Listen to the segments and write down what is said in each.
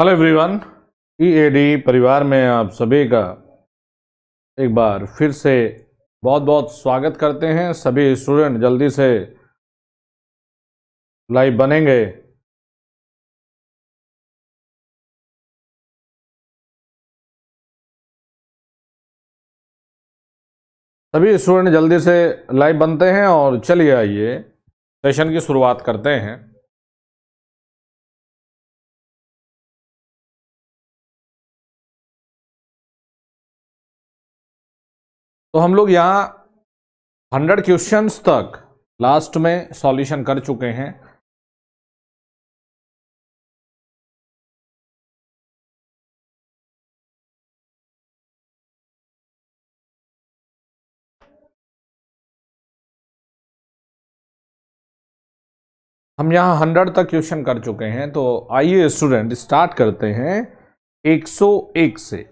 Hello everyone EAD परिवार में आप सभी का एक बार फिर से बहुत बहुत स्वागत करते हैं सभी स्टूडेंट जल्दी से लाइव बनेंगे सभी स्टूडेंट जल्दी से लाइव बनते हैं और चलिए आइए सेशन की शुरुआत करते हैं तो हम लोग यहाँ हंड्रेड क्वेश्चंस तक लास्ट में सॉल्यूशन कर चुके हैं हम यहाँ हंड्रेड तक क्वेश्चन कर चुके हैं तो आइए स्टूडेंट स्टार्ट करते हैं 101 से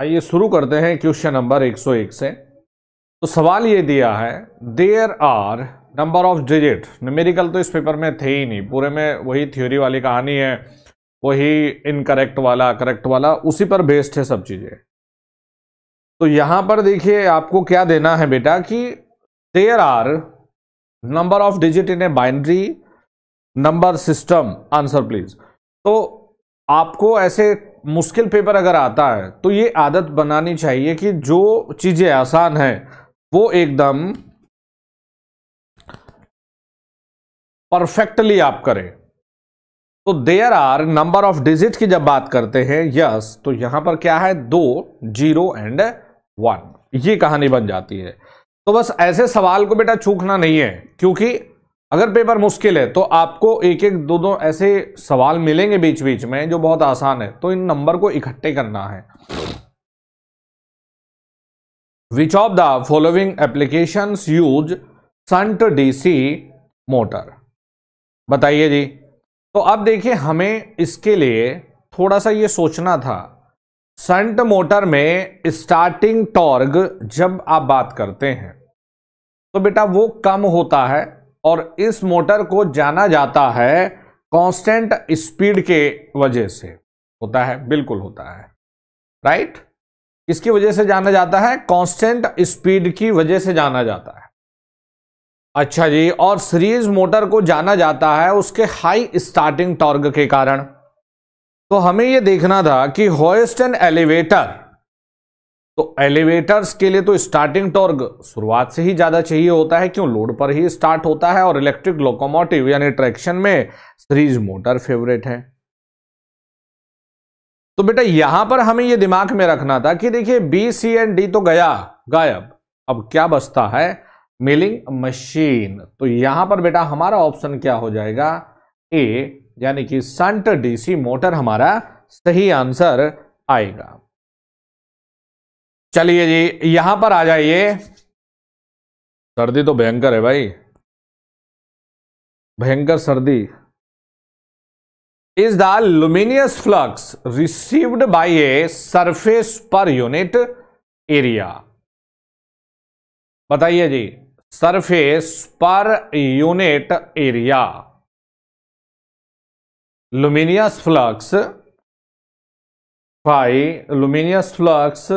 आइए शुरू करते हैं क्वेश्चन नंबर 101 से तो सवाल ये दिया है there are number of digit numerical तो इस पेपर में थे ही नहीं पूरे में वही थ्योरी वाली कहानी है वही इनकरेक्ट वाला करेक्ट वाला उसी पर बेस्ड है सब चीज़ें तो यहां पर देखिए आपको क्या देना है बेटा कि there are number of digit in a binary number system answer please तो आपको ऐसे मुश्किल पेपर अगर आता है तो ये आदत बनानी चाहिए कि जो चीज़ें आसान है वो एकदम परफेक्टली आप करें तो there are number of digit की जब बात करते हैं यस तो यहां पर क्या है दो जीरो एंड वन ये कहानी बन जाती है तो बस ऐसे सवाल को बेटा चूकना नहीं है क्योंकि अगर पेपर मुश्किल है तो आपको एक एक दो दो ऐसे सवाल मिलेंगे बीच बीच में जो बहुत आसान है तो इन नंबर को इकट्ठे करना है which of the following application use shunt DC motor बताइए जी तो अब देखिए हमें इसके लिए थोड़ा सा ये सोचना था संट मोटर में स्टार्टिंग टॉर्ग जब आप बात करते हैं तो बेटा वो कम होता है और इस मोटर को जाना जाता है कांस्टेंट स्पीड के वजह से होता है बिल्कुल होता है राइट इसकी वजह से जाना जाता है कांस्टेंट स्पीड की वजह से जाना जाता है अच्छा जी और सीरीज मोटर को जाना जाता है उसके हाई स्टार्टिंग टॉर्ग के कारण तो हमें यह देखना था कि होएस्ट एंड एलिवेटर तो एलिवेटर्स के लिए तो स्टार्टिंग टॉर्क शुरुआत से ही ज़्यादा चाहिए होता है क्यों लोड पर ही स्टार्ट होता है और इलेक्ट्रिक लोकोमोटिव यानी ट्रैक्शन में सीरीज मोटर फेवरेट है तो बेटा यहां पर हमें यह दिमाग में रखना था कि देखिए बी सी एंड डी तो गया गायब अब क्या बचता है मिलिंग मशीन तो यहां पर बेटा हमारा ऑप्शन क्या हो जाएगा ए यानी कि संट डीसी मोटर हमारा सही आंसर आएगा चलिए जी यहां पर आ जाइए सर्दी तो भयंकर है भाई भयंकर सर्दी is the luminous flux received by a surface per unit area बताइए जी surface per unit area luminous flux phi luminous flux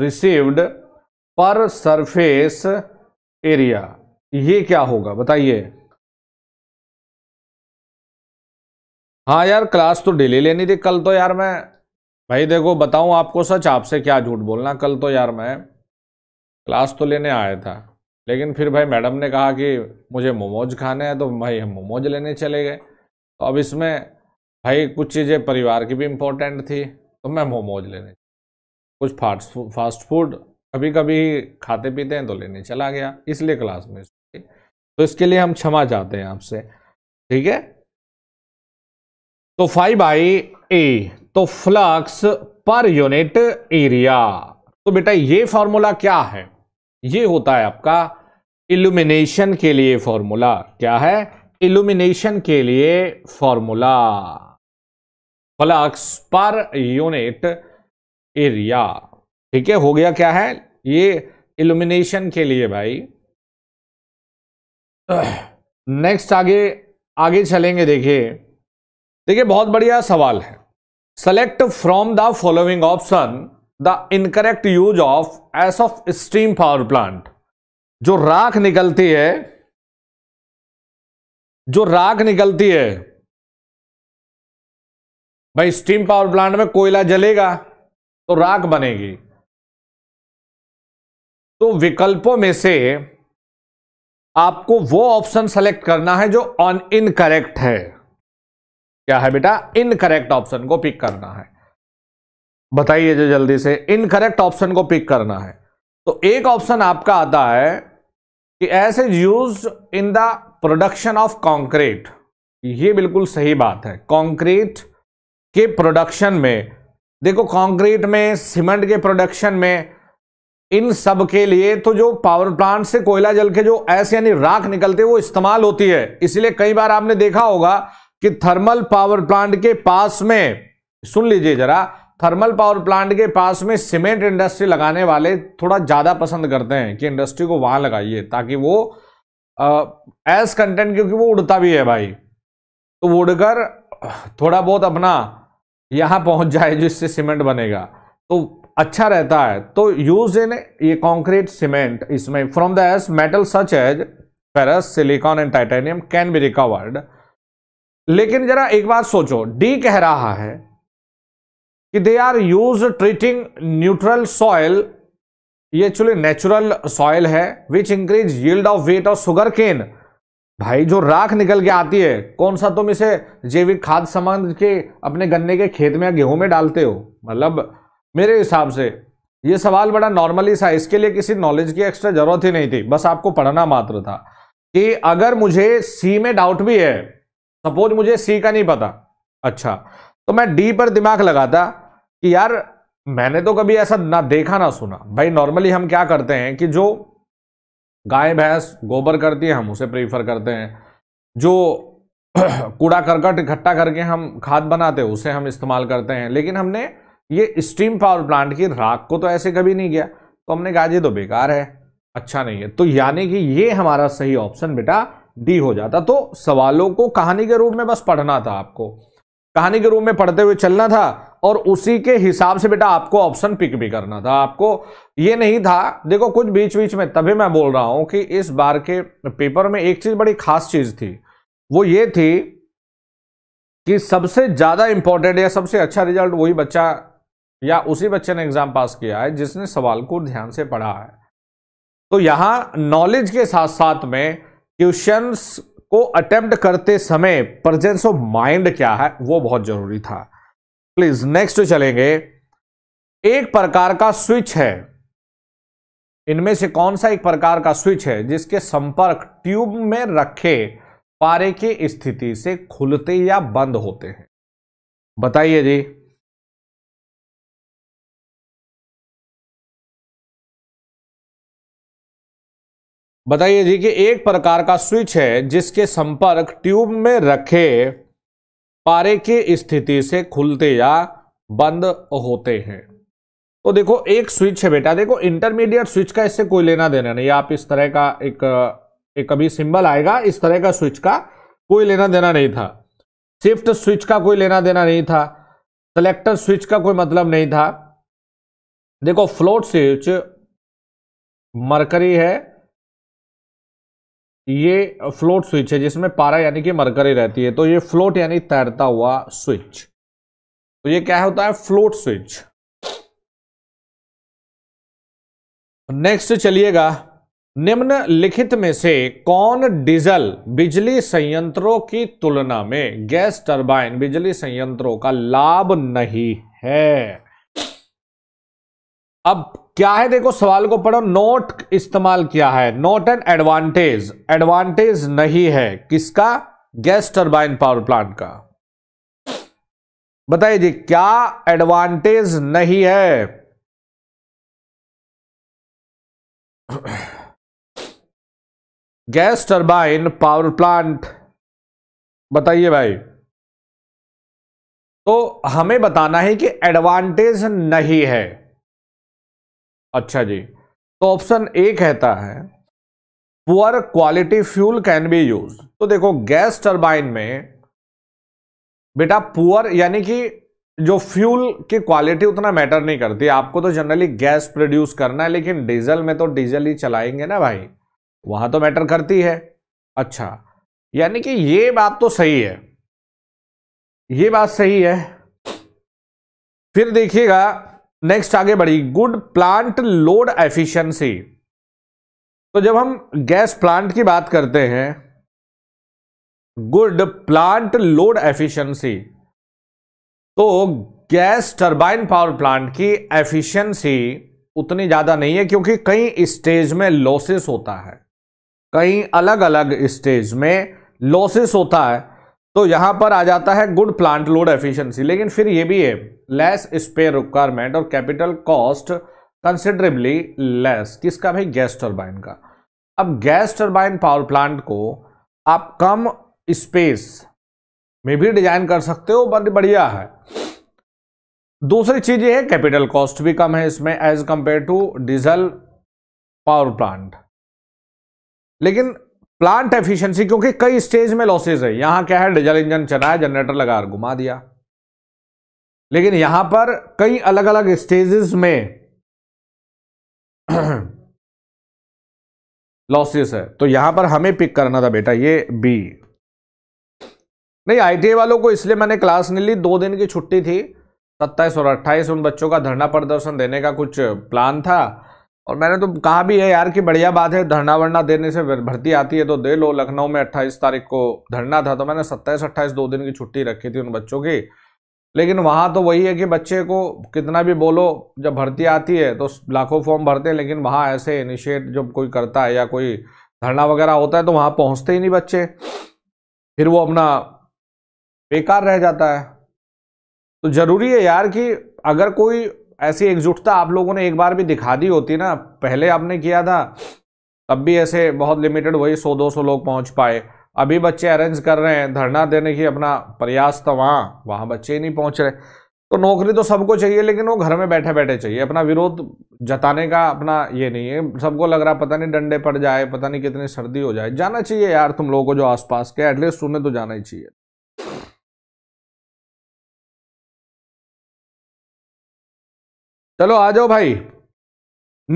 received per surface area ये क्या होगा बताइए हाँ यार क्लास तो डिले लेनी थी कल तो यार मैं भाई देखो बताऊं आपको सच आपसे क्या झूठ बोलना कल तो यार मैं क्लास तो लेने आया था लेकिन फिर भाई मैडम ने कहा कि मुझे मोमोज खाने हैं तो भाई हम मोमोज लेने चले गए तो अब इसमें भाई कुछ चीज़ें परिवार की भी इम्पोर्टेंट थी तो मैं मोमोज लेने कुछ फास्ट फास्ट फूड कभी कभी खाते पीते हैं तो लेने चला गया इसलिए क्लास में तो इसके लिए हम क्षमा चाहते हैं आपसे ठीक है तो फाइव आई ए तो फ्लक्स पर यूनिट एरिया तो बेटा ये फॉर्मूला क्या है ये होता है आपका इल्यूमिनेशन के लिए फॉर्मूला क्या है इल्यूमिनेशन के लिए formula flux per unit area ठीक है हो गया क्या है ये इल्यूमिनेशन के लिए भाई नेक्स्ट आगे आगे चलेंगे देखिए देखिए बहुत बढ़िया सवाल है select from the following option the incorrect use of ash of steam power plant जो राख निकलती है जो राख निकलती है भाई स्टीम पावर प्लांट में कोयला जलेगा तो राख बनेगी तो विकल्पों में से आपको वो ऑप्शन सेलेक्ट करना है जो ऑन इनकरेक्ट है क्या है बेटा इनकरेक्ट ऑप्शन को पिक करना है बताइए जो जल्दी से इनकरेक्ट ऑप्शन को पिक करना है तो एक ऑप्शन आपका आता है कि ash is use in the production of concrete ये बिल्कुल सही बात है कॉन्क्रीट के प्रोडक्शन में देखो कंक्रीट में सीमेंट के प्रोडक्शन में इन सब के लिए तो जो पावर प्लांट से कोयला जल के जो ऐस यानी राख निकलते वो इस्तेमाल होती है इसलिए कई बार आपने देखा होगा कि थर्मल पावर प्लांट के पास में सुन लीजिए जरा थर्मल पावर प्लांट के पास में सीमेंट इंडस्ट्री लगाने वाले थोड़ा ज़्यादा पसंद करते हैं कि इंडस्ट्री को वहां लगाइए ताकि वो एस कंटेंट क्योंकि वो उड़ता भी है भाई तो उड़कर थोड़ा बहुत अपना यहाँ पहुँच जाए जिससे सीमेंट बनेगा तो अच्छा रहता है तो यूज इन ये कॉन्क्रीट सीमेंट इसमें from the ash metal such as ferrous silicon and titanium can be recovered लेकिन जरा एक बात सोचो डी कह रहा है कि they are use treating neutral soil ये एक्चुअली नेचुरल सॉयल है which increase yield of wheat और सुगर केन भाई जो राख निकल के आती है कौन सा तुम इसे जैविक खाद समझ के अपने गन्ने के खेत में या गेहूं में डालते हो मतलब मेरे हिसाब से ये सवाल बड़ा नॉर्मली सा इसके लिए किसी नॉलेज की एक्स्ट्रा जरूरत ही नहीं थी बस आपको पढ़ना मात्र था कि अगर मुझे सी में डाउट भी है सपोज मुझे सी का नहीं पता अच्छा तो मैं डी पर दिमाग लगाता कि यार मैंने तो कभी ऐसा ना देखा ना सुना भाई नॉर्मली हम क्या करते हैं कि जो गाय भैंस गोबर करती है हम उसे प्रीफर करते हैं जो कूड़ा करकट इकट्ठा करके हम खाद बनाते हैं उसे हम इस्तेमाल करते हैं लेकिन हमने ये स्टीम पावर प्लांट की राख को तो ऐसे कभी नहीं किया तो हमने कहा जी तो बेकार है अच्छा नहीं है तो यानी कि ये हमारा सही ऑप्शन बेटा डी हो जाता तो सवालों को कहानी के रूप में बस पढ़ना था आपको कहानी के रूप में पढ़ते हुए चलना था और उसी के हिसाब से बेटा आपको ऑप्शन पिक भी करना था आपको ये नहीं था देखो कुछ बीच बीच में तभी मैं बोल रहा हूं कि इस बार के पेपर में एक चीज़ बड़ी खास चीज़ थी वो ये थी कि सबसे ज़्यादा इंपॉर्टेंट या सबसे अच्छा रिजल्ट वही बच्चा या उसी बच्चे ने एग्ज़ाम पास किया है जिसने सवाल को ध्यान से पढ़ा है तो यहां नॉलेज के साथ साथ में क्वेश्चंस को अटेम्प्ट करते समय प्रजेंस ऑफ माइंड क्या है वो बहुत ज़रूरी था प्लीज नेक्स्ट चलेंगे एक प्रकार का स्विच है इनमें से कौन सा एक प्रकार का स्विच है जिसके संपर्क ट्यूब में रखे पारे की स्थिति से खुलते या बंद होते हैं बताइए जी बताइए जी कि एक प्रकार का स्विच है जिसके संपर्क ट्यूब में रखे पारे की स्थिति से खुलते या बंद होते हैं तो देखो एक स्विच है बेटा देखो इंटरमीडिएट स्विच का इससे कोई लेना देना नहीं आप इस तरह का एक एक अभी सिंबल आएगा इस तरह का स्विच का कोई लेना देना नहीं था शिफ्ट स्विच का कोई लेना देना नहीं था सेलेक्टर स्विच का कोई मतलब नहीं था देखो फ्लोट स्विच मरकरी है ये फ्लोट स्विच है जिसमें पारा यानी कि मरकरी रहती है तो ये फ्लोट यानी तैरता हुआ स्विच तो ये क्या होता है फ्लोट स्विच नेक्स्ट चलिएगा निम्न लिखित में से कौन डीजल बिजली संयंत्रों की तुलना में गैस टरबाइन बिजली संयंत्रों का लाभ नहीं है अब क्या है देखो सवाल को पढ़ो नोट इस्तेमाल किया है नोट एन एडवांटेज एडवांटेज नहीं है किसका गैस टर्बाइन पावर प्लांट का बताइए जी क्या एडवांटेज नहीं है गैस टर्बाइन पावर प्लांट बताइए भाई तो हमें बताना है कि एडवांटेज नहीं है अच्छा जी तो ऑप्शन ए कहता है poor quality fuel can be use तो देखो गैस टर्बाइन में बेटा पुअर यानी कि जो फ्यूल की क्वालिटी उतना मैटर नहीं करती आपको तो जनरली गैस प्रोड्यूस करना है लेकिन डीजल में तो डीजल ही चलाएंगे ना भाई वहां तो मैटर करती है अच्छा यानी कि ये बात तो सही है ये बात सही है फिर देखिएगा नेक्स्ट आगे बढ़ी गुड प्लांट लोड एफिशिएंसी तो जब हम गैस प्लांट की बात करते हैं गुड प्लांट लोड एफिशिएंसी तो गैस टरबाइन पावर प्लांट की एफिशिएंसी उतनी ज़्यादा नहीं है क्योंकि कई स्टेज में लॉसेस होता है कई अलग अलग स्टेज में लॉसेस होता है तो यहां पर आ जाता है गुड प्लांट लोड एफिशिएंसी लेकिन फिर ये भी है लेस स्पेयर रिक्वायरमेंट और कैपिटल कॉस्ट कंसिडरेबली लेस किसका भाई गैस टर्बाइन का अब गैस टर्बाइन पावर प्लांट को आप कम स्पेस में भी डिजाइन कर सकते हो बड़ी बढ़िया है दूसरी चीज ये है कैपिटल कॉस्ट भी कम है इसमें as compare to diesel power plant लेकिन प्लांट एफिशिएंसी क्योंकि कई स्टेज में लॉसेज है यहां क्या है डीजल इंजन चलाया जनरेटर लगा घुमा दिया लेकिन यहां पर कई अलग अलग स्टेजेस में लॉसेस है तो यहां पर हमें पिक करना था बेटा ये बी नहीं आईटीआई वालों को इसलिए मैंने क्लास नहीं ली दो दिन की छुट्टी थी सत्ताईस और अट्ठाईस उन बच्चों का धरना प्रदर्शन देने का कुछ प्लान था और मैंने तो कहा भी है यार कि बढ़िया बात है धरना वरना देने से भर्ती आती है तो दे लो लखनऊ में अट्ठाईस तारीख को धरना था तो मैंने सत्ताईस अट्ठाईस दो दिन की छुट्टी रखी थी उन बच्चों की लेकिन वहाँ तो वही है कि बच्चे को कितना भी बोलो जब भर्ती आती है तो लाखों फॉर्म भरते हैं लेकिन वहाँ ऐसे इनिशिएट जब कोई करता है या कोई धरना वगैरह होता है तो वहाँ पहुँचते ही नहीं बच्चे फिर वो अपना बेकार रह जाता है तो ज़रूरी है यार कि अगर कोई ऐसी एकजुटता आप लोगों ने एक बार भी दिखा दी होती ना पहले आपने किया था तब भी ऐसे बहुत लिमिटेड वही सौ दो सौ लोग पहुंच पाए अभी बच्चे अरेंज कर रहे हैं धरना देने की अपना प्रयास था तो वहाँ वहाँ बच्चे ही नहीं पहुँच रहे तो नौकरी तो सबको चाहिए लेकिन वो घर में बैठे बैठे चाहिए अपना विरोध जताने का अपना ये नहीं है सबको लग रहा पता नहीं डंडे पड़ जाए पता नहीं कितनी सर्दी हो जाए जाना चाहिए यार तुम लोगों को जो आसपास के एटलीस्ट उन्हें तो जाना ही चाहिए चलो आ जाओ भाई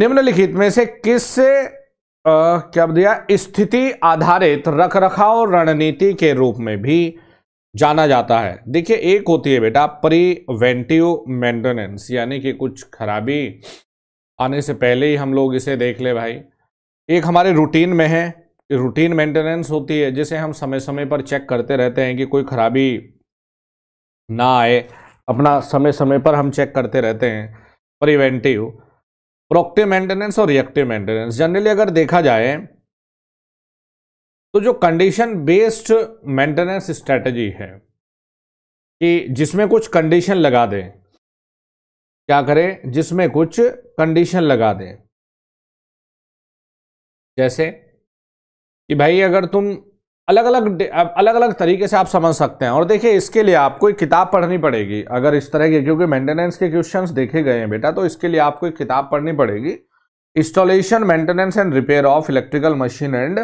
निम्नलिखित में से किस से आ, क्या दिया स्थिति आधारित रख रखाव रणनीति के रूप में भी जाना जाता है देखिए एक होती है बेटा प्रीवेंटिव मेंटेनेंस यानी कि कुछ खराबी आने से पहले ही हम लोग इसे देख ले भाई एक हमारे रूटीन में है रूटीन मेंटेनेंस होती है जिसे हम समय समय पर चेक करते रहते हैं कि कोई खराबी ना आए अपना समय समय पर हम चेक करते रहते हैं प्रिवेंटिव प्रोक्टिव मेंटेनेंस और रिएक्टिव मेंटेनेंस जनरली अगर देखा जाए तो जो कंडीशन बेस्ड मेंटेनेंस स्ट्रेटजी है कि जिसमें कुछ कंडीशन लगा दें क्या करें जिसमें कुछ कंडीशन लगा दें जैसे कि भाई अगर तुम अलग अलग अलग अलग तरीके से आप समझ सकते हैं और देखिए इसके लिए आपको एक किताब पढ़नी पड़ेगी अगर इस तरह के क्योंकि मेंटेनेंस के क्वेश्चंस देखे गए हैं बेटा तो इसके लिए आपको एक किताब पढ़नी पड़ेगी installation maintenance and repair of electrical machine and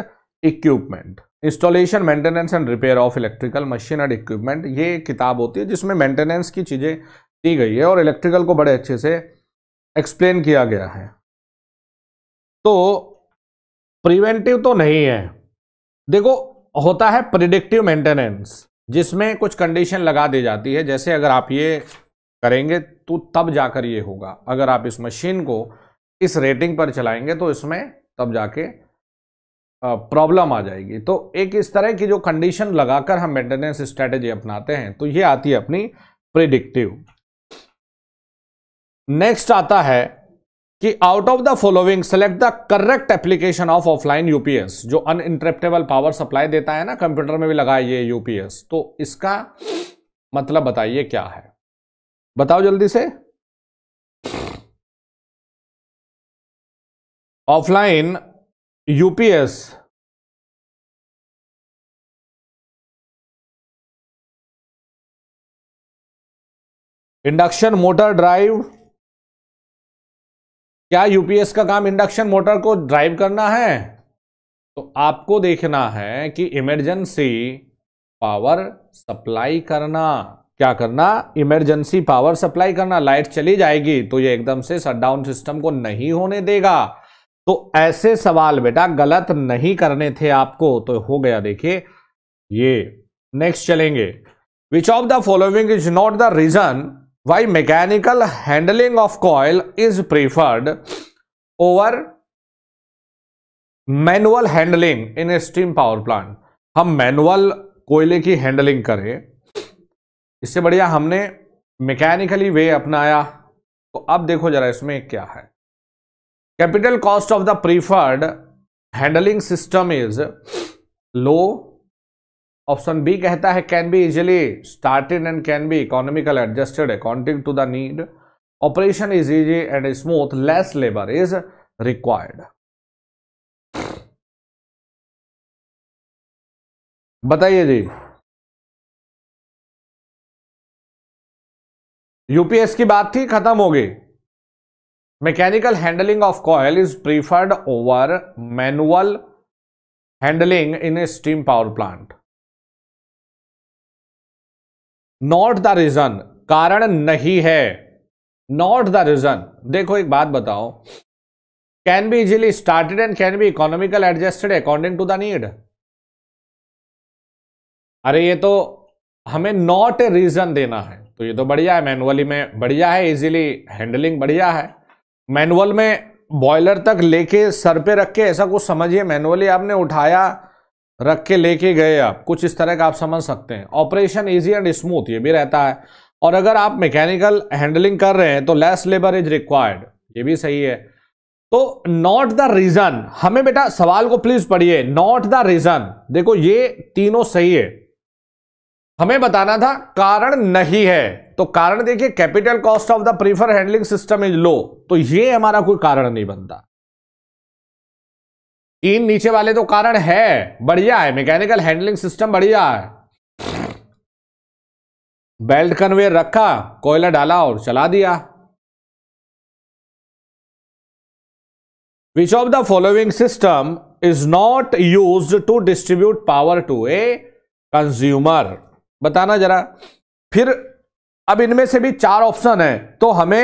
equipment installation maintenance and repair of electrical machine and equipment ये किताब होती है जिसमें मेंटेनेंस की चीज़ें दी गई है और इलेक्ट्रिकल को बड़े अच्छे से एक्सप्लेन किया गया है तो प्रिवेंटिव तो नहीं है देखो होता है प्रिडिक्टिव मेंटेनेंस जिसमें कुछ कंडीशन लगा दी जाती है जैसे अगर आप ये करेंगे तो तब जाकर ये होगा अगर आप इस मशीन को इस रेटिंग पर चलाएंगे तो इसमें तब जाके प्रॉब्लम आ जाएगी तो एक इस तरह की जो कंडीशन लगाकर हम मेंटेनेंस स्ट्रेटेजी अपनाते हैं तो ये आती है अपनी प्रिडिक्टिव नेक्स्ट आता है कि out of the following select the correct application of offline UPS जो अनइंटरप्टेबल पावर सप्लाई देता है ना कंप्यूटर में भी लगा ये यूपीएस तो इसका मतलब बताइए क्या है बताओ जल्दी से offline UPS induction motor drive क्या यूपीएस का काम इंडक्शन मोटर को ड्राइव करना है तो आपको देखना है कि इमरजेंसी पावर सप्लाई करना क्या करना इमरजेंसी पावर सप्लाई करना लाइट चली जाएगी तो ये एकदम से शटडाउन सिस्टम को नहीं होने देगा तो ऐसे सवाल बेटा गलत नहीं करने थे आपको तो हो गया देखिए ये नेक्स्ट चलेंगे which of the following is not the reason why mechanical handling of coal is preferred over manual handling in steam power plant हम मैनुअल कोयले की हैंडलिंग करें इससे बढ़िया हमने मैकेनिकली वे अपनाया तो अब देखो जरा इसमें क्या है capital cost of the preferred handling system is low option B कहता है can be easily started and can be economical adjusted according to the need operation is easy and smooth less labour is required बताइए जी UPS की बात थी खत्म हो गई mechanical handling of coal is preferred over manual handling in steam power plant not the reason कारण नहीं है नॉट द रीजन देखो एक बात बताओ can be easily started and can be economical adjusted according to the need अरे ये तो हमें नॉट ए रीजन देना है तो ये तो बढ़िया है मैनुअली में बढ़िया है इजिली हैंडलिंग बढ़िया है मैनुअल में बॉयलर तक लेके सर पे रख के ऐसा कुछ समझिए मैनुअली आपने उठाया रख के लेके गए आप कुछ इस तरह का आप समझ सकते हैं ऑपरेशन इजी एंड स्मूथ ये भी रहता है और अगर आप मैकेनिकल हैंडलिंग कर रहे हैं तो लेस लेबर इज रिक्वायर्ड ये भी सही है तो नॉट द रीजन हमें बेटा सवाल को प्लीज पढ़िए नॉट द रीजन देखो ये तीनों सही है हमें बताना था कारण नहीं है तो कारण देखिए capital cost of the prefer handling system is low तो ये हमारा कोई कारण नहीं बनता तीन नीचे वाले तो कारण है बढ़िया है मैकेनिकल हैंडलिंग सिस्टम बढ़िया है बेल्ट कन्वेयर रखा कोयला डाला और चला दिया which of the following system is not use to distribute power to a consumer बताना जरा फिर अब इनमें से भी चार ऑप्शन है तो हमें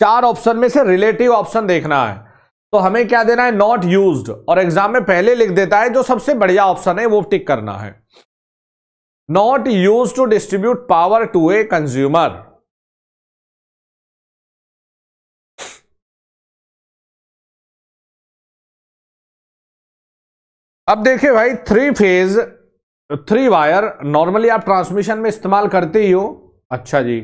चार ऑप्शन में से रिलेटिव ऑप्शन देखना है तो हमें क्या देना है नॉट यूज और एग्जाम में पहले लिख देता है जो सबसे बढ़िया ऑप्शन है वो टिक करना है not use to distribute power to a consumer अब देखिए भाई three phase three wire normally आप ट्रांसमिशन में इस्तेमाल करते ही हो अच्छा जी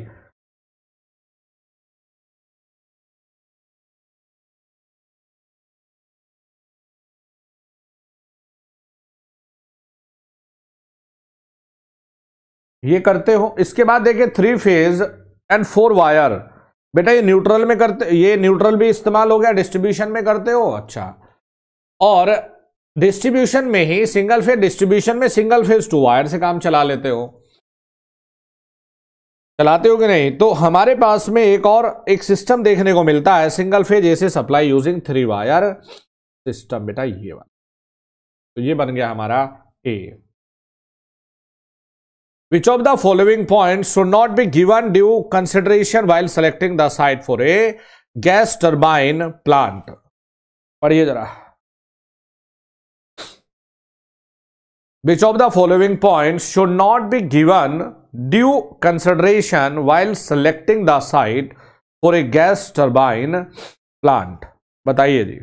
ये करते हो इसके बाद देखिए three phase and four wire बेटा ये न्यूट्रल में करते ये न्यूट्रल भी इस्तेमाल हो गया डिस्ट्रीब्यूशन में करते हो अच्छा और डिस्ट्रीब्यूशन में ही सिंगल फेज डिस्ट्रीब्यूशन में सिंगल फेज टू वायर से काम चला लेते हो चलाते हो कि नहीं तो हमारे पास में एक और एक सिस्टम देखने को मिलता है single phase AC supply using three wire system बेटा ये वाला तो ये बन गया हमारा ए Which of the following points should not be given due consideration while selecting the site for a gas turbine plant? पढ़िए जरा Which of the following points should not be given due consideration while selecting the site for a gas turbine plant? बताइए जी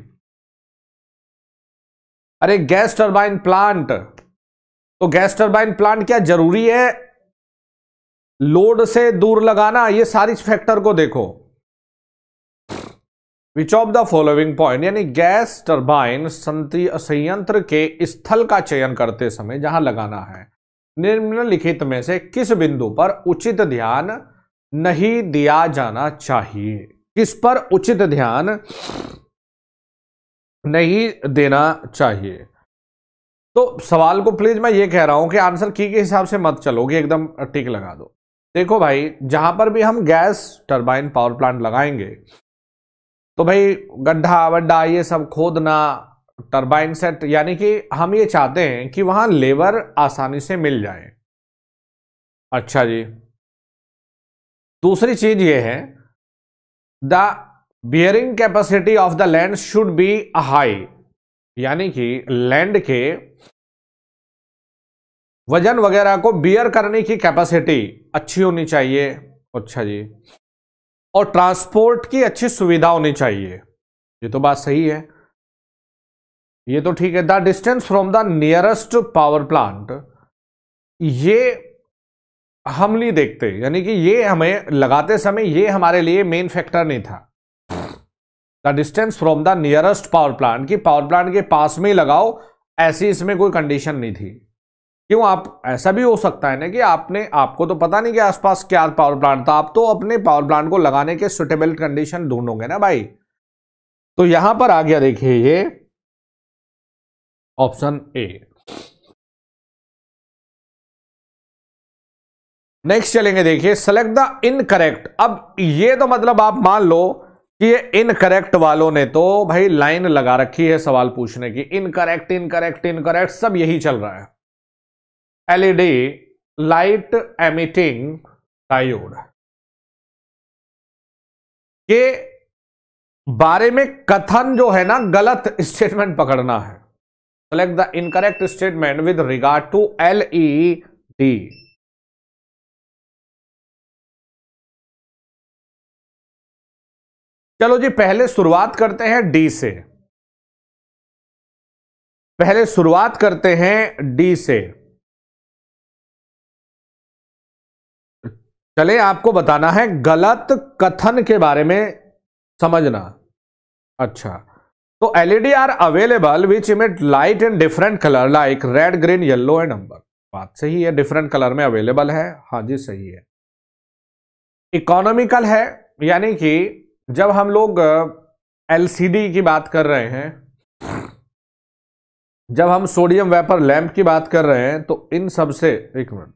अरे gas turbine plant तो gas turbine plant क्या जरूरी है load से दूर लगाना ये सारी फैक्टर को देखो which of the following point यानी गैस टर्बाइन संयंत्र के स्थल का चयन करते समय जहां लगाना है निम्नलिखित में से किस बिंदु पर उचित ध्यान नहीं दिया जाना चाहिए किस पर उचित ध्यान नहीं देना चाहिए तो सवाल को प्लीज मैं ये कह रहा हूं कि आंसर की के हिसाब से मत चलोगे एकदम टिक लगा दो देखो भाई जहां पर भी हम गैस टर्बाइन पावर प्लांट लगाएंगे तो भाई गड्ढा वड्ढा ये सब खोदना टर्बाइन सेट यानी कि हम ये चाहते हैं कि वहां लेबर आसानी से मिल जाए अच्छा जी दूसरी चीज ये है the bearing capacity of the land should be high यानी कि लैंड के वजन वगैरह को बियर करने की कैपेसिटी अच्छी होनी चाहिए अच्छा जी और ट्रांसपोर्ट की अच्छी सुविधा होनी चाहिए ये तो बात सही है ये तो ठीक है the distance from the nearest power plant ये हम नहीं देखते यानी कि ये हमें लगाते समय ये हमारे लिए मेन फैक्टर नहीं था the distance from the nearest power plant कि पावर प्लांट के पास में ही लगाओ ऐसी इसमें कोई कंडीशन नहीं थी क्यों आप ऐसा भी हो सकता है ना कि आपने आपको तो पता नहीं कि आसपास क्या पावर प्लांट था आप तो अपने पावर प्लांट को लगाने के सुटेबल कंडीशन ढूंढोगे ना भाई तो यहां पर आ गया देखिए ये ऑप्शन ए नेक्स्ट चलेंगे देखिए सेलेक्ट द इनकरेक्ट अब ये तो मतलब आप मान लो कि ये इनकरेक्ट वालों ने तो भाई लाइन लगा रखी है सवाल पूछने की इनकरेक्ट इनकरेक्ट इनकरेक्ट सब यही चल रहा है एलईडी लाइट एमिटिंग डायोड के बारे में कथन जो है ना गलत स्टेटमेंट पकड़ना है select the incorrect statement with regard to LED चलो जी पहले शुरुआत करते हैं डी से पहले शुरुआत करते हैं डी से चले आपको बताना है गलत कथन के बारे में समझना अच्छा तो LED are available which emit light in different colour like red green yellow and amber बात सही है डिफरेंट कलर में अवेलेबल है हाँ जी सही है इकोनॉमिकल है यानी कि जब हम लोग एलसीडी की बात कर रहे हैं जब हम सोडियम वेपर लैंप की बात कर रहे हैं तो इन सबसे एक मिनट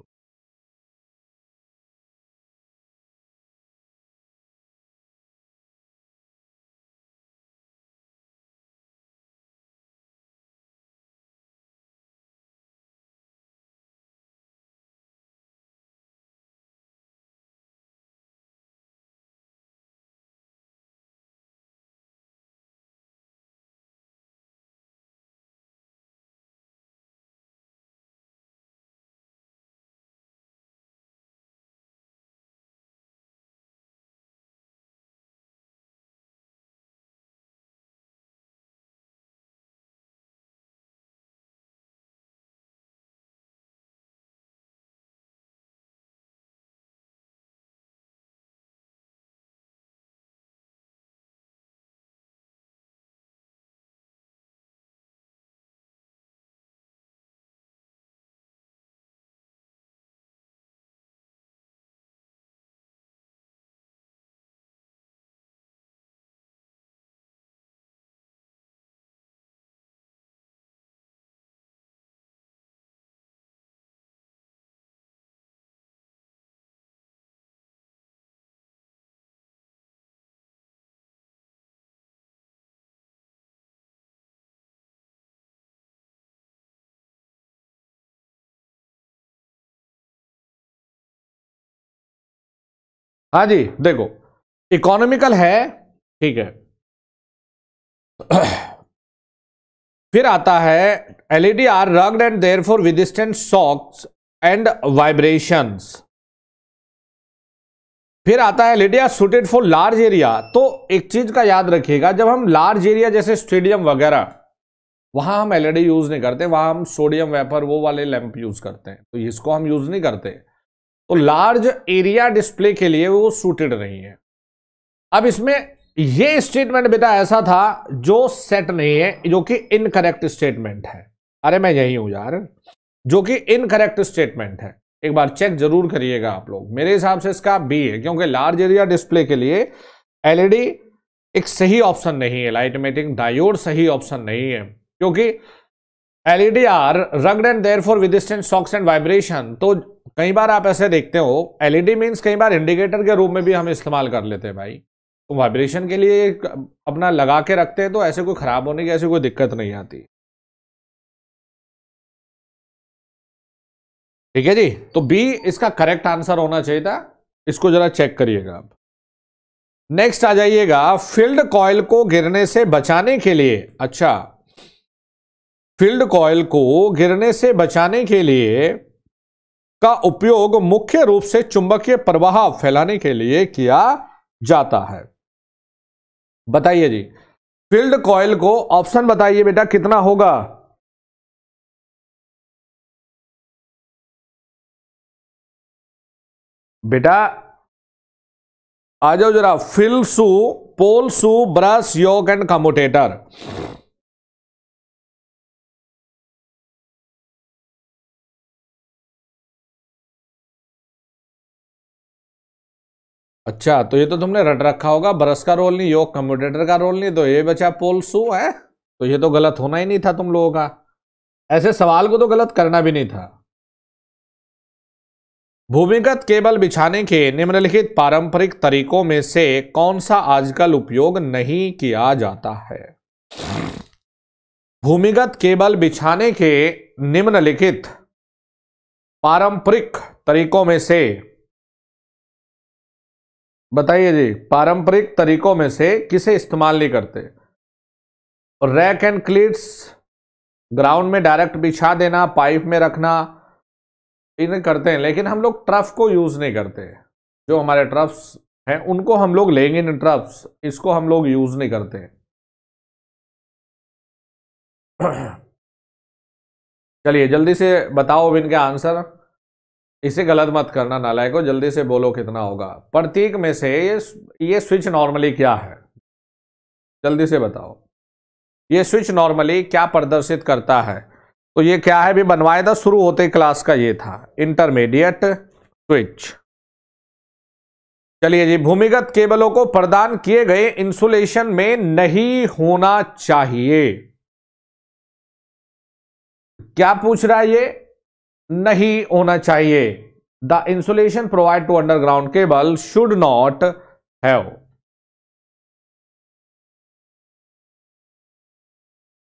हाँ जी देखो इकोनॉमिकल है ठीक है फिर आता है LED are rugged and therefore withstand shocks and vibrations फिर आता है LED are suited for large area तो एक चीज का याद रखिएगा जब हम लार्ज एरिया जैसे स्टेडियम वगैरह वहां हम एलईडी यूज e नहीं करते वहां हम सोडियम वेपर वो वाले लैंप यूज करते हैं तो इसको हम यूज नहीं करते तो लार्ज एरिया डिस्प्ले के लिए वो सूटेड नहीं है अब इसमें ये स्टेटमेंट बेटा ऐसा था जो सेट नहीं है जो कि इनकरेक्ट स्टेटमेंट है अरे मैं यही हूं यार जो कि इनकरेक्ट स्टेटमेंट है एक बार चेक जरूर करिएगा आप लोग मेरे हिसाब से इसका बी है क्योंकि लार्ज एरिया डिस्प्ले के लिए एलईडी एक सही ऑप्शन नहीं है लाइट मेटिंग डायोड सही ऑप्शन नहीं है क्योंकि LED are rugged and therefore withstand shocks and vibration तो कई बार आप ऐसे देखते हो एलईडी मींस कई बार इंडिकेटर के रूप में भी हम इस्तेमाल कर लेते हैं भाई तो वाइब्रेशन के लिए अपना लगा के रखते हैं तो ऐसे कोई खराब होने की ऐसी कोई दिक्कत नहीं आती ठीक है जी तो बी इसका करेक्ट आंसर होना चाहिए था इसको जरा चेक करिएगा आप नेक्स्ट आ जाइएगा फील्ड कॉयल को गिरने से बचाने के लिए अच्छा फील्ड कॉयल को गिरने से बचाने के लिए का उपयोग मुख्य रूप से चुंबकीय प्रवाह फैलाने के लिए किया जाता है बताइए जी फील्ड कॉयल को ऑप्शन बताइए बेटा कितना होगा बेटा आ जाओ जरा field shoe pole shoe brush yoke and commutator अच्छा तो ये तो तुमने रट रखा होगा ब्रश का रोल नहीं योग कम्यूटेटर का रोल नहीं तो ये बचा पोल सू है तो ये तो गलत होना ही नहीं था तुम लोगों का ऐसे सवाल को तो गलत करना भी नहीं था भूमिगत केबल बिछाने के निम्नलिखित पारंपरिक तरीकों में से कौन सा आजकल उपयोग नहीं किया जाता है भूमिगत केबल बिछाने के निम्नलिखित पारंपरिक तरीकों में से बताइए जी पारंपरिक तरीकों में से किसे इस्तेमाल नहीं करते रैक एंड क्लिट्स ग्राउंड में डायरेक्ट बिछा देना पाइप में रखना इन्हें करते हैं लेकिन हम लोग ट्रफ को यूज़ नहीं करते जो हमारे ट्रफ्स हैं उनको हम लोग लेंगे इन ट्रफ्स इसको हम लोग यूज़ नहीं करते चलिए जल्दी से बताओ इनके आंसर इसे गलत मत करना नालायको जल्दी से बोलो कितना होगा प्रतीक में से ये ये स्विच नॉर्मली क्या है जल्दी से बताओ ये स्विच नॉर्मली क्या प्रदर्शित करता है तो ये क्या है भी बनवाया था शुरू होते क्लास का ये था इंटरमीडिएट स्विच चलिए जी भूमिगत केबलों को प्रदान किए गए इंसुलेशन में नहीं होना चाहिए क्या पूछ रहा है ये नहीं होना चाहिए the insulation provide to underground cable should not have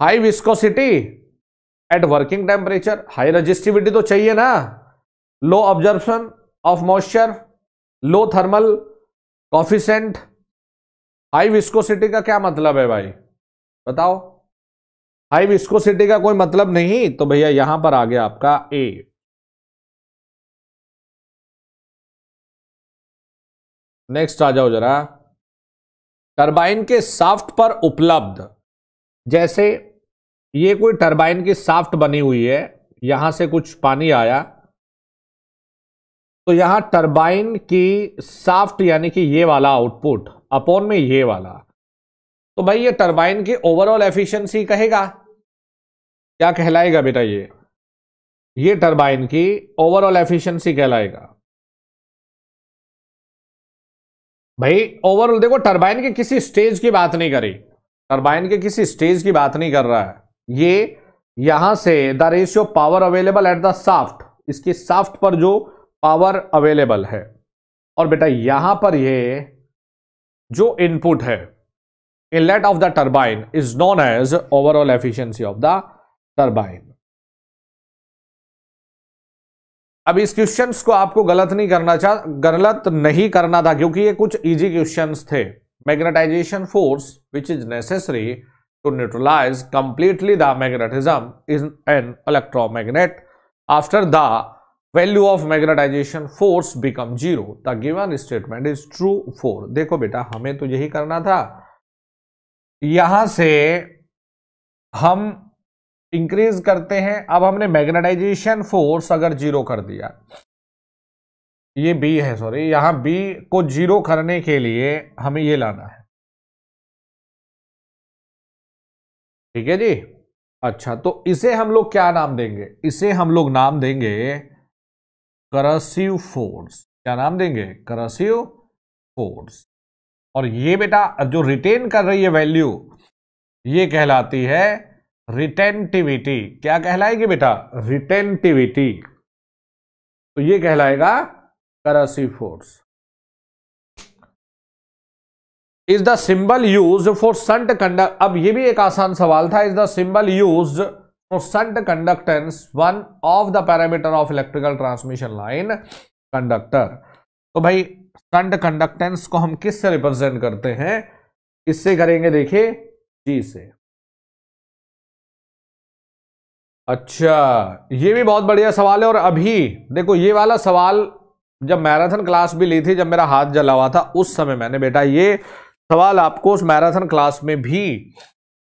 high viscosity at working temperature high resistivity तो चाहिए ना low absorption of moisture low thermal coefficient high viscosity का क्या मतलब है भाई बताओ हाई विस्कोसिटी का कोई मतलब नहीं तो भैया यहां पर आ गया आपका ए नेक्स्ट आ जाओ जरा टरबाइन के साफ्ट पर उपलब्ध जैसे ये कोई टरबाइन की साफ्ट बनी हुई है यहां से कुछ पानी आया तो यहां टरबाइन की साफ्ट यानी कि ये वाला आउटपुट अपॉन में ये वाला तो भाई ये टरबाइन की ओवरऑल एफिशिएंसी कहेगा क्या कहलाएगा बेटा ये ये टरबाइन की ओवरऑल एफिशिएंसी कहलाएगा भाई ओवरऑल देखो टरबाइन के किसी स्टेज की बात नहीं करी टरबाइन के किसी स्टेज की बात नहीं कर रहा है ये यहां से the ratio power available at the shaft इसकी साफ्ट पर जो पावर अवेलेबल है और बेटा यहां पर ये जो इनपुट है inlet of the turbine is known as overall efficiency of the turbine. अब इस क्वेश्चन को आपको गलत नहीं करना चाह गलत नहीं करना था क्योंकि ये कुछ इजी क्वेश्चन थे magnetization force which is necessary to neutralize completely the magnetism is an electromagnet after the value of magnetization force become zero the given statement is true for देखो बेटा हमें तो यही करना था यहां से हम इंक्रीज करते हैं अब हमने मैग्नेटाइजेशन फोर्स अगर जीरो कर दिया ये बी है सॉरी यहां बी को जीरो करने के लिए हमें ये लाना है ठीक है जी अच्छा तो इसे हम लोग क्या नाम देंगे इसे हम लोग नाम देंगे करसिव फोर्स क्या नाम देंगे करसिव फोर्स और ये बेटा जो रिटेन कर रही है वैल्यू ये कहलाती है रिटेंटिविटी क्या कहलाएगी बेटा रिटेंटिविटी तो ये कहलाएगा coercive force is the symbol use for shunt conduct अब ये भी एक आसान सवाल था is the symbol use for shunt conductance one of the parameter of electrical transmission line conductor तो भाई संड कंडक्टेंस को हम किस से रिप्रेजेंट करते हैं इससे करेंगे देखिए जी से अच्छा ये भी बहुत बढ़िया सवाल है और अभी देखो ये वाला सवाल जब मैराथन क्लास भी ली थी जब मेरा हाथ जला हुआ था उस समय मैंने बेटा ये सवाल आपको उस मैराथन क्लास में भी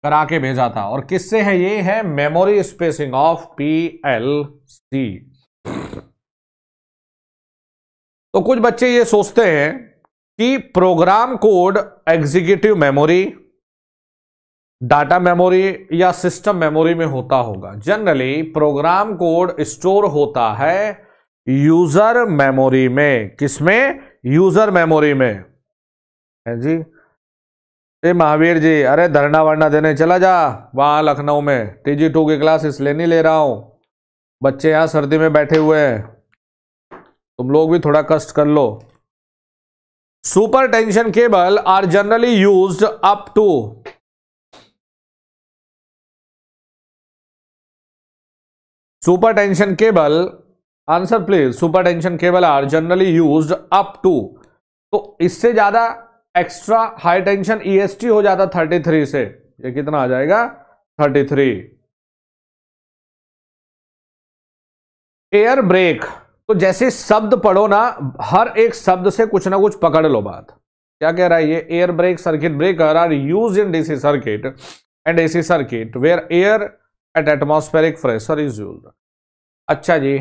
करा के भेजा था और किससे है ये है memory spacing of P L C तो कुछ बच्चे ये सोचते हैं कि program code executive memory data memory या सिस्टम मेमोरी में होता होगा जनरली प्रोग्राम कोड स्टोर होता है यूजर मेमोरी में किसमें यूजर मेमोरी में है जी ए महावीर जी अरे धरना वरना देने चला जा वहां लखनऊ में टी जी टू की क्लास इसलिए नहीं ले रहा हूं बच्चे यहां सर्दी में बैठे हुए हैं तुम लोग भी थोड़ा कष्ट कर लो super tension cable are generally use up to super tension cable answer please super tension cable are generally use up to तो इससे ज्यादा extra high tension EST e हो जाता 33 से ये कितना आ जाएगा 33 एयर ब्रेक तो जैसे शब्द पढ़ो ना हर एक शब्द से कुछ ना कुछ पकड़ लो बात क्या कह रहा है ये air break circuit breaker are use in DC circuit and AC circuit where air at atmospheric pressure is use अच्छा जी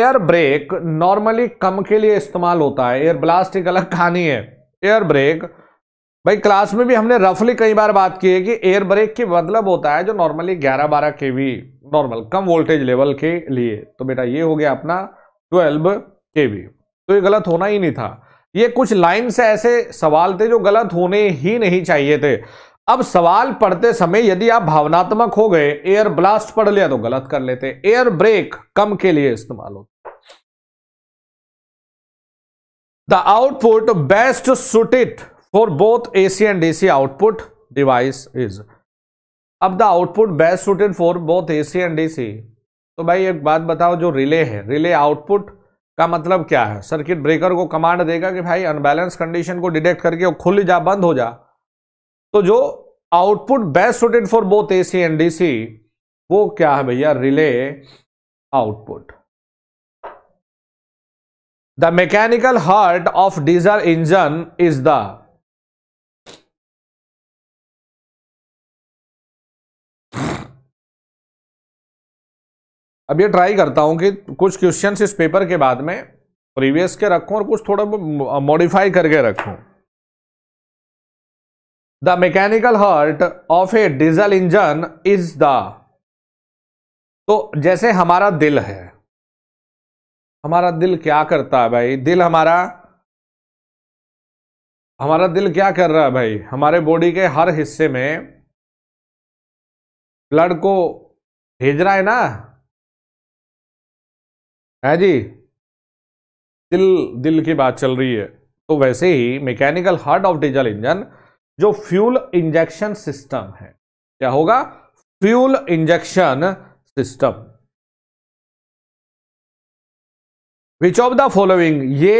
एयर ब्रेक नॉर्मली कम के लिए इस्तेमाल होता है एयर ब्लास्ट एक अलग कहानी है एयर ब्रेक भाई क्लास में भी हमने रफली कई बार बात की है कि एयर ब्रेक की मतलब होता है जो नॉर्मली 11-12 के नॉर्मल कम वोल्टेज लेवल के लिए तो बेटा ये हो गया अपना ट्वेल्व के तो ये गलत होना ही नहीं था ये कुछ लाइन से ऐसे सवाल थे जो गलत होने ही नहीं चाहिए थे अब सवाल पढ़ते समय यदि आप भावनात्मक हो गए एयर ब्लास्ट पढ़ लिया तो गलत कर लेते एयर ब्रेक कम के लिए इस्तेमाल होता the output best suited for both AC and DC output device is अब the output best suited for both AC and DC तो भाई एक बात बताओ जो रिले है रिले आउटपुट का मतलब क्या है सर्किट ब्रेकर को कमांड देगा कि भाई अनबैलेंस कंडीशन को डिटेक्ट करके खुल जा बंद हो जा तो जो output best suited for both A C and D C वो क्या है भैया relay output the mechanical heart of diesel engine is the अब ये ट्राई करता हूँ कि कुछ क्वेश्चन इस पेपर के बाद में प्रीवियस के रखूँ और कुछ थोड़ा मॉडिफाई करके रखूँ the mechanical heart of a diesel engine is the तो जैसे हमारा दिल है हमारा दिल क्या करता है भाई दिल हमारा हमारा दिल क्या कर रहा है भाई हमारे बॉडी के हर हिस्से में ब्लड को भेज रहा है ना है जी दिल दिल की बात चल रही है तो वैसे ही mechanical heart of diesel engine जो फ्यूल इंजेक्शन सिस्टम है क्या होगा fuel injection system which of the following ये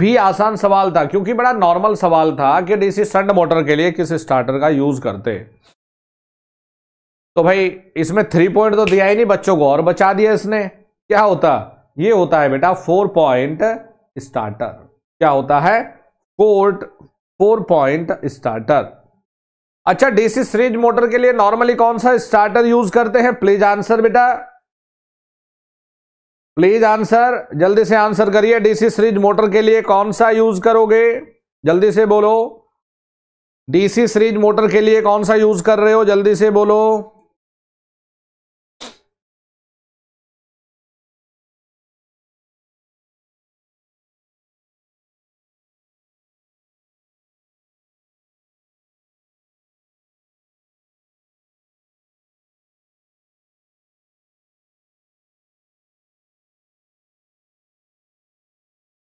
भी आसान सवाल था क्योंकि बड़ा नॉर्मल सवाल था कि डीसी संड मोटर के लिए किस स्टार्टर का यूज करते तो भाई इसमें थ्री पॉइंट तो दिया ही नहीं बच्चों को और बचा दिया इसने क्या होता ये होता है बेटा फोर पॉइंट स्टार्टर क्या होता है कोर्ट फोर पॉइंट स्टार्टर अच्छा डीसी सीरीज मोटर के लिए नॉर्मली कौन सा स्टार्टर यूज करते हैं प्लीज आंसर बेटा प्लीज आंसर जल्दी से आंसर करिए डीसी सीरीज मोटर के लिए कौन सा यूज करोगे जल्दी से बोलो डीसी सीरीज मोटर के लिए कौन सा यूज कर रहे हो जल्दी से बोलो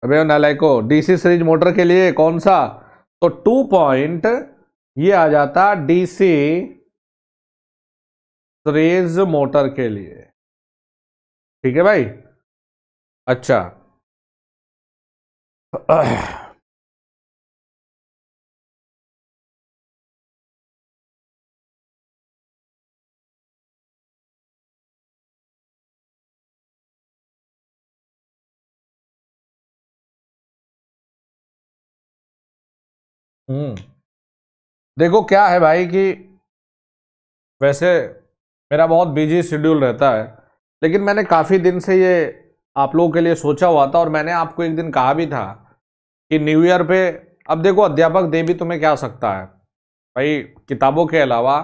अबे नालायको डीसी सीरीज मोटर के लिए कौन सा तो टू पॉइंट ये आ जाता डीसी सीरीज मोटर के लिए ठीक है भाई अच्छा हम्म। देखो क्या है भाई कि वैसे मेरा बहुत बिजी शेड्यूल रहता है लेकिन मैंने काफ़ी दिन से ये आप लोगों के लिए सोचा हुआ था और मैंने आपको एक दिन कहा भी था कि न्यू ईयर पे अब देखो अध्यापक दे भी तुम्हें क्या सकता है भाई किताबों के अलावा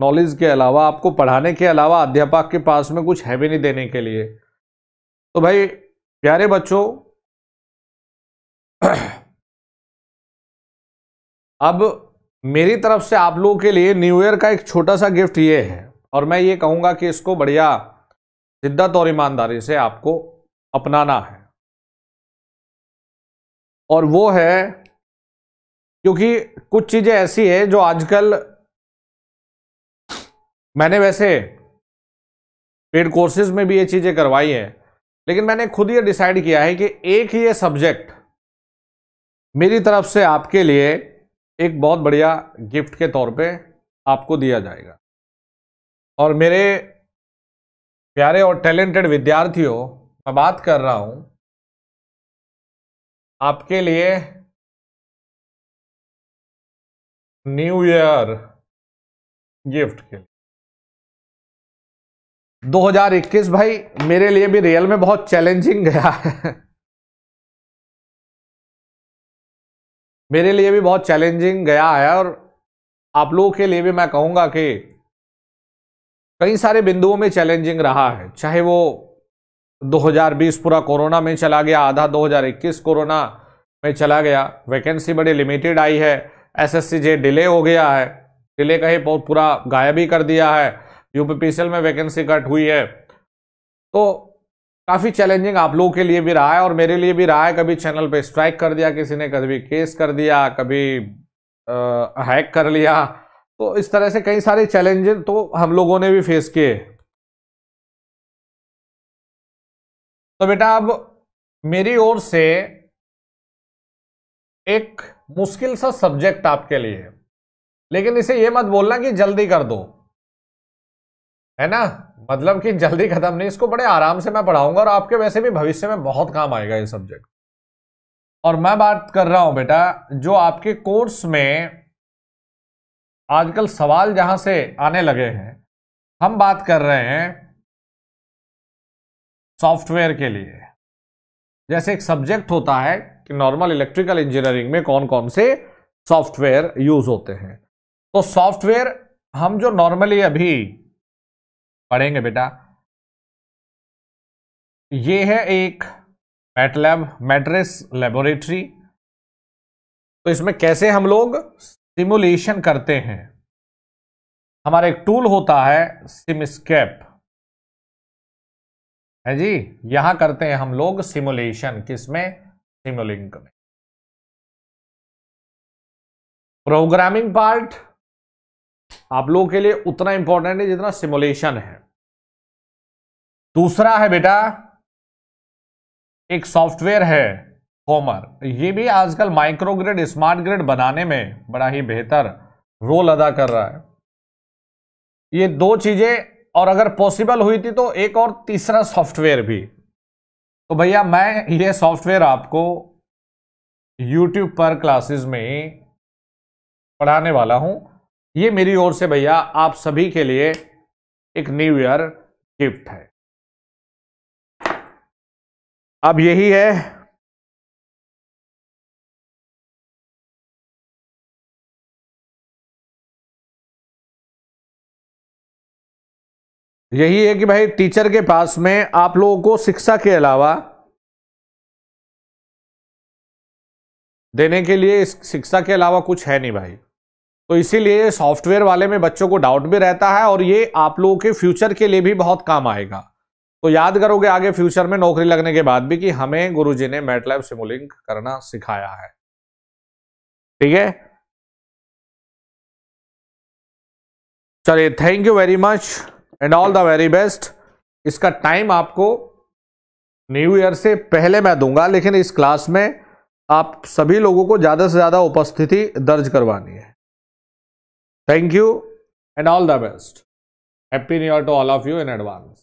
नॉलेज के अलावा आपको पढ़ाने के अलावा अध्यापक के पास में कुछ है भी नहीं देने के लिए तो भाई प्यारे बच्चों अब मेरी तरफ से आप लोगों के लिए न्यू ईयर का एक छोटा सा गिफ्ट ये है और मैं ये कहूँगा कि इसको बढ़िया शिद्दत और ईमानदारी से आपको अपनाना है और वो है क्योंकि कुछ चीज़ें ऐसी है जो आजकल मैंने वैसे पेड कोर्सेज में भी ये चीज़ें करवाई हैं लेकिन मैंने खुद ये डिसाइड किया है कि एक ये सब्जेक्ट मेरी तरफ से आपके लिए एक बहुत बढ़िया गिफ्ट के तौर पे आपको दिया जाएगा और मेरे प्यारे और टैलेंटेड विद्यार्थियों मैं बात कर रहा हूं आपके लिए न्यू ईयर गिफ्ट के 2021 भाई मेरे लिए भी रियल में बहुत चैलेंजिंग गया है मेरे लिए भी बहुत चैलेंजिंग गया है और आप लोगों के लिए भी मैं कहूँगा कि कई सारे बिंदुओं में चैलेंजिंग रहा है चाहे वो 2020 पूरा कोरोना में चला गया आधा 2021 कोरोना में चला गया वैकेंसी बड़ी लिमिटेड आई है एसएससी जे डिले हो गया है डिले कहीं पूरा गायब ही कर दिया है यूपीपीसीएल में वैकेंसी कट हुई है तो काफ़ी चैलेंजिंग आप लोगों के लिए भी रहा है और मेरे लिए भी रहा है कभी चैनल पे स्ट्राइक कर दिया किसी ने कभी केस कर दिया कभी हैक कर लिया तो इस तरह से कई सारे चैलेंजेस तो हम लोगों ने भी फेस किए तो बेटा अब मेरी ओर से एक मुश्किल सा सब्जेक्ट आपके लिए लेकिन इसे ये मत बोलना कि जल्दी कर दो है ना मतलब कि जल्दी खत्म नहीं इसको बड़े आराम से मैं पढ़ाऊंगा और आपके वैसे भी भविष्य में बहुत काम आएगा ये सब्जेक्ट और मैं बात कर रहा हूं बेटा जो आपके कोर्स में आजकल सवाल जहां से आने लगे हैं हम बात कर रहे हैं सॉफ्टवेयर के लिए जैसे एक सब्जेक्ट होता है कि नॉर्मल इलेक्ट्रिकल इंजीनियरिंग में कौन कौन से सॉफ्टवेयर यूज होते हैं तो सॉफ्टवेयर हम जो नॉर्मली अभी पढ़ेंगे बेटा ये है एक मैटलैब मैट्रिस लेबोरेटरी तो इसमें कैसे हम लोग सिमुलेशन करते हैं हमारा एक टूल होता है सिमस्केप है जी यहां करते हैं हम लोग सिमुलेशन किसमें सिमुलिंक में प्रोग्रामिंग पार्ट आप लोगों के लिए उतना इंपॉर्टेंट है जितना सिमुलेशन है दूसरा है बेटा एक सॉफ्टवेयर है होमर ये भी आजकल माइक्रोग्रिड स्मार्ट ग्रिड बनाने में बड़ा ही बेहतर रोल अदा कर रहा है ये दो चीजें और अगर पॉसिबल हुई थी तो एक और तीसरा सॉफ्टवेयर भी तो भैया मैं ये सॉफ्टवेयर आपको यूट्यूब पर क्लासेस में पढ़ाने वाला हूं ये मेरी ओर से भैया आप सभी के लिए एक न्यू ईयर गिफ्ट है अब यही है यही है कि भाई टीचर के पास में आप लोगों को शिक्षा के अलावा देने के लिए इस शिक्षा के अलावा कुछ है नहीं भाई तो इसीलिए सॉफ्टवेयर वाले में बच्चों को डाउट भी रहता है और ये आप लोगों के फ्यूचर के लिए भी बहुत काम आएगा तो याद करोगे आगे फ्यूचर में नौकरी लगने के बाद भी कि हमें गुरुजी ने मैटलैब सिमुलिंग करना सिखाया है ठीक है चलिए thank you very much and all the very best इसका टाइम आपको न्यू ईयर से पहले मैं दूंगा लेकिन इस क्लास में आप सभी लोगों को ज़्यादा से ज़्यादा उपस्थिति दर्ज करवानी है Thank you and all the best. Happy New Year to all of you in advance.